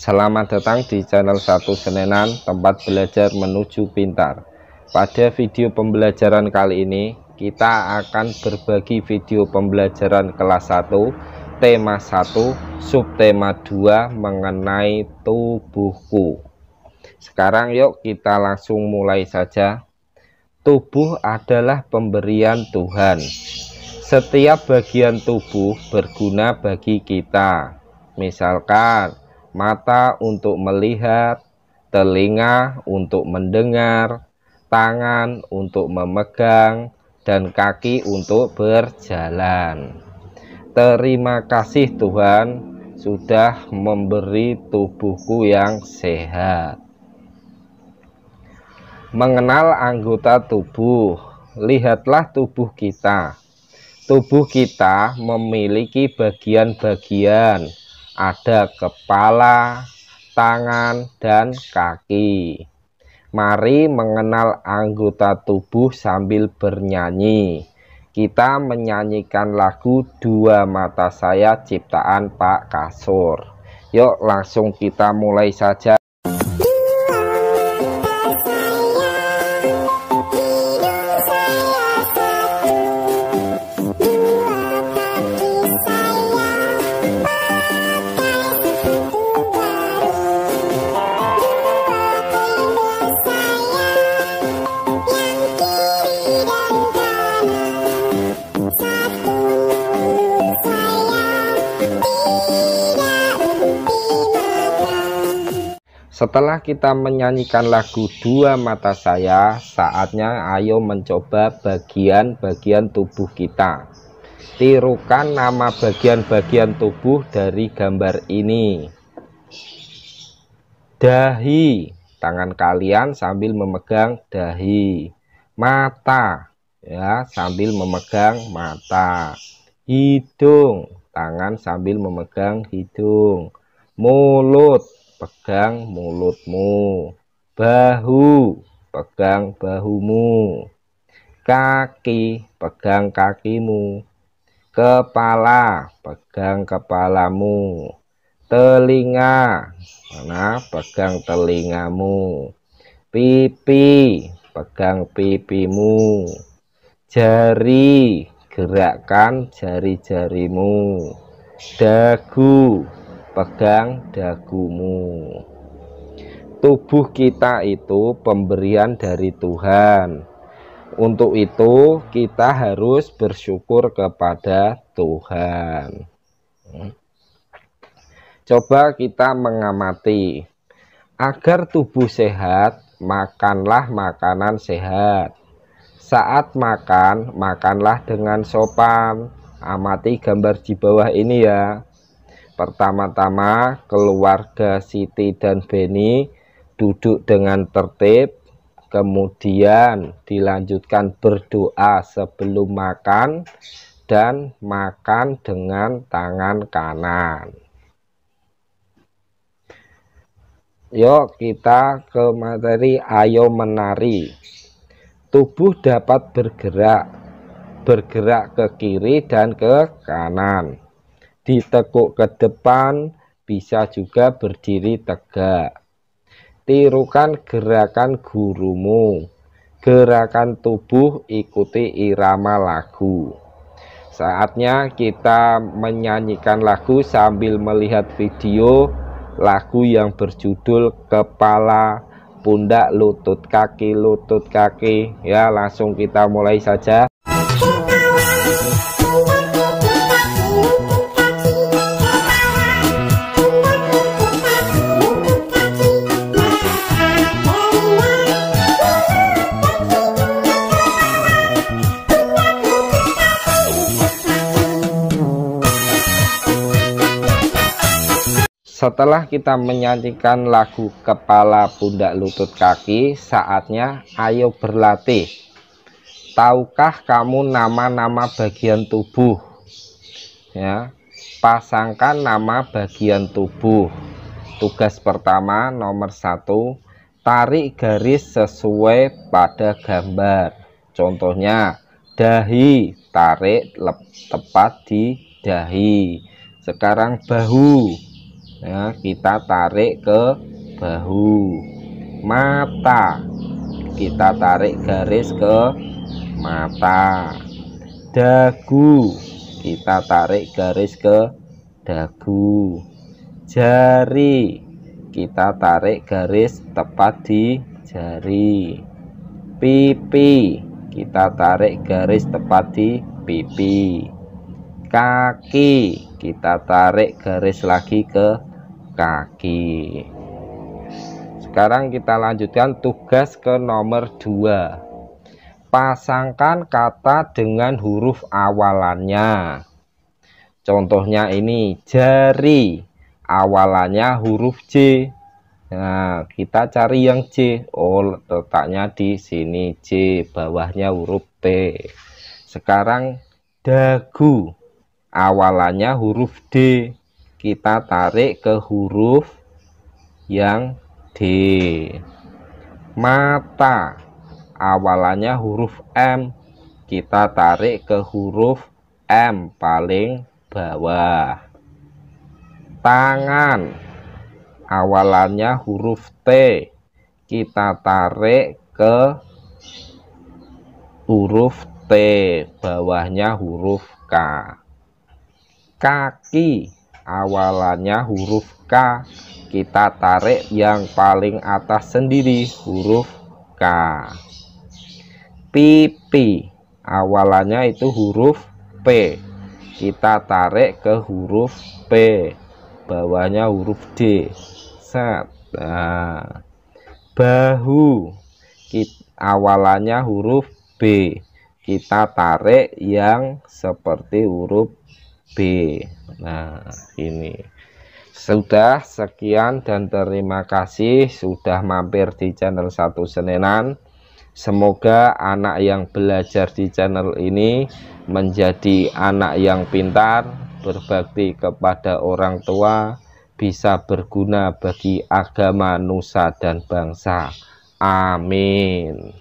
Selamat datang di channel Satu Senenan, tempat belajar menuju pintar. Pada video pembelajaran kali ini, kita akan berbagi video pembelajaran kelas 1, tema 1, subtema 2 mengenai tubuhku. Sekarang yuk kita langsung mulai saja. Tubuh adalah pemberian Tuhan. Setiap bagian tubuh berguna bagi kita. Misalkan, mata untuk melihat, telinga untuk mendengar, tangan untuk memegang, dan kaki untuk berjalan. Terima kasih Tuhan sudah memberi tubuhku yang sehat. Mengenal anggota tubuh, lihatlah tubuh kita. Tubuh kita memiliki bagian-bagian ada kepala, tangan, dan kaki. Mari mengenal anggota tubuh sambil bernyanyi. Kita menyanyikan lagu Dua Mata Saya ciptaan Pak Kasur. Yuk langsung kita mulai saja. Setelah kita menyanyikan lagu Dua Mata Saya, saatnya ayo mencoba bagian-bagian tubuh kita. Tirukan nama bagian-bagian tubuh dari gambar ini. Dahi, tangan kalian sambil memegang dahi. Mata, ya, sambil memegang mata. Hidung, tangan sambil memegang hidung. Mulut, pegang mulutmu. Bahu, pegang bahumu. Kaki, pegang kakimu. Kepala, pegang kepalamu. Telinga, mana pegang telingamu. Pipi, pegang pipimu. Jari, gerakkan jari-jarimu. Dagu, pegang dagumu tubuh kita itu pemberian dari Tuhan untuk itu kita harus bersyukur kepada Tuhan coba kita mengamati agar tubuh sehat makanlah makanan sehat saat makan makanlah dengan sopan amati gambar di bawah ini ya Pertama-tama keluarga Siti dan Beni duduk dengan tertib, kemudian dilanjutkan berdoa sebelum makan dan makan dengan tangan kanan. Yuk kita ke materi ayo menari. Tubuh dapat bergerak, bergerak ke kiri dan ke kanan ditekuk ke depan, bisa juga berdiri tegak. Tirukan gerakan gurumu. Gerakan tubuh ikuti irama lagu. Saatnya kita menyanyikan lagu sambil melihat video lagu yang berjudul Kepala Pundak Lutut Kaki Lutut Kaki ya langsung kita mulai saja. Setelah kita menyanyikan lagu kepala, pundak, lutut, kaki, saatnya ayo berlatih. Tahukah kamu nama-nama bagian tubuh? Ya, pasangkan nama bagian tubuh. Tugas pertama nomor satu, tarik garis sesuai pada gambar. Contohnya, dahi, tarik tepat di dahi. Sekarang bahu, ya, kita tarik ke bahu mata kita tarik garis ke mata dagu kita tarik garis ke dagu jari kita tarik garis tepat di jari pipi kita tarik garis tepat di pipi kaki kita tarik garis lagi ke kaki sekarang kita lanjutkan tugas ke nomor 2 pasangkan kata dengan huruf awalannya contohnya ini jari awalannya huruf J Nah, kita cari yang C. Oh, letaknya di sini C, bawahnya huruf T. Sekarang dagu. Awalannya huruf D kita tarik ke huruf yang D mata awalannya huruf M kita tarik ke huruf M paling bawah tangan awalannya huruf T kita tarik ke huruf T bawahnya huruf K kaki awalannya huruf K kita tarik yang paling atas sendiri huruf K pipi awalannya itu huruf P kita tarik ke huruf P bawahnya huruf D set nah. bahu kita, awalannya huruf B kita tarik yang seperti huruf B nah ini sudah sekian dan terima kasih sudah mampir di channel satu Senenan Semoga anak yang belajar di channel ini menjadi anak yang pintar, berbakti kepada orang tua, bisa berguna bagi agama, nusa, dan bangsa. Amin.